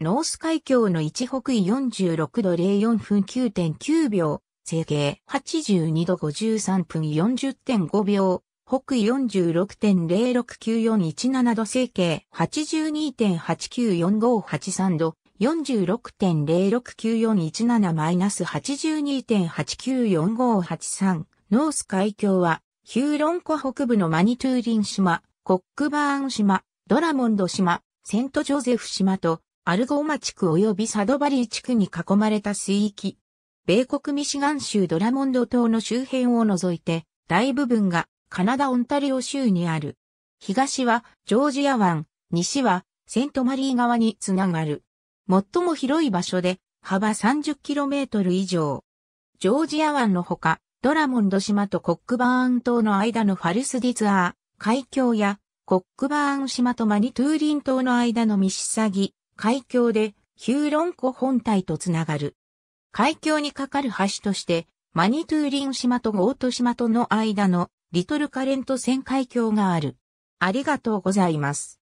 ノース海峡の一北緯46度04分9.9秒、西経82度53分40.5秒、北緯46.069417度西経82.894583度、46.069417-82.894583ノース海峡は、ヒューロン湖北部のマニトゥーリン島、コックバーン島、ドラモンド島、セントジョゼフ島とアルゴーマ地区及びサドバリー地区に囲まれた水域。米国ミシガン州ドラモンド島の周辺を除いて、大部分がカナダ・オンタリオ州にある。東はジョージア湾、西はセントマリー川につながる。最も広い場所で幅 30km 以上。ジョージア湾のほか、ドラモンド島とコックバーン島の間のファルスディツアー、海峡やコックバーン島とマニトゥーリン島の間のミシサギ、海峡でヒューロン湖本体とつながる。海峡に架かる橋として、マニトゥーリン島とゴート島との間のリトルカレント線海峡がある。ありがとうございます。